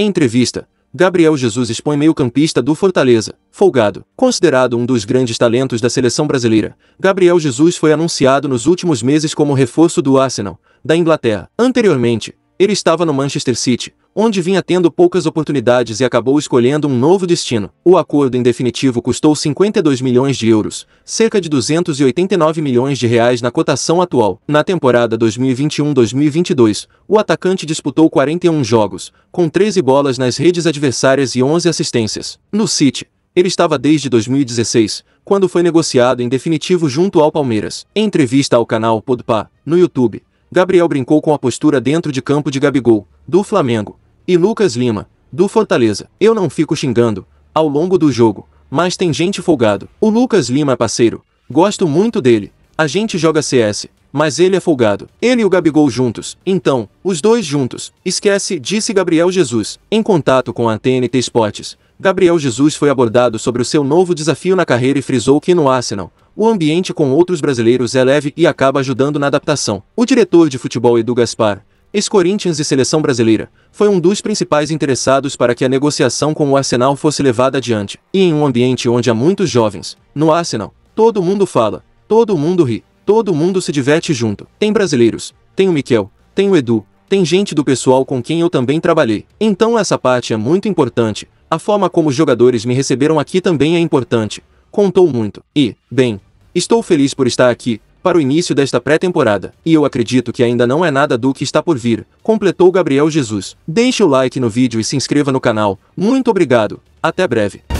Em entrevista, Gabriel Jesus expõe meio-campista do Fortaleza, folgado. Considerado um dos grandes talentos da seleção brasileira, Gabriel Jesus foi anunciado nos últimos meses como reforço do Arsenal, da Inglaterra. Anteriormente, ele estava no Manchester City, onde vinha tendo poucas oportunidades e acabou escolhendo um novo destino. O acordo em definitivo custou 52 milhões de euros, cerca de 289 milhões de reais na cotação atual. Na temporada 2021-2022, o atacante disputou 41 jogos, com 13 bolas nas redes adversárias e 11 assistências. No City, ele estava desde 2016, quando foi negociado em definitivo junto ao Palmeiras. Em entrevista ao canal Podpah, no YouTube, Gabriel brincou com a postura dentro de campo de Gabigol, do Flamengo, e Lucas Lima, do Fortaleza. Eu não fico xingando, ao longo do jogo, mas tem gente folgado. O Lucas Lima é parceiro, gosto muito dele. A gente joga CS, mas ele é folgado. Ele e o Gabigol juntos, então, os dois juntos. Esquece, disse Gabriel Jesus. Em contato com a TNT Esportes, Gabriel Jesus foi abordado sobre o seu novo desafio na carreira e frisou que no Arsenal, o ambiente com outros brasileiros é leve e acaba ajudando na adaptação. O diretor de futebol Edu Gaspar, ex-Corinthians e seleção brasileira, foi um dos principais interessados para que a negociação com o Arsenal fosse levada adiante. E em um ambiente onde há muitos jovens, no Arsenal, todo mundo fala, todo mundo ri, todo mundo se diverte junto. Tem brasileiros, tem o Miquel, tem o Edu, tem gente do pessoal com quem eu também trabalhei. Então essa parte é muito importante. A forma como os jogadores me receberam aqui também é importante. Contou muito. E, bem, Estou feliz por estar aqui, para o início desta pré-temporada, e eu acredito que ainda não é nada do que está por vir, completou Gabriel Jesus. Deixe o like no vídeo e se inscreva no canal. Muito obrigado. Até breve.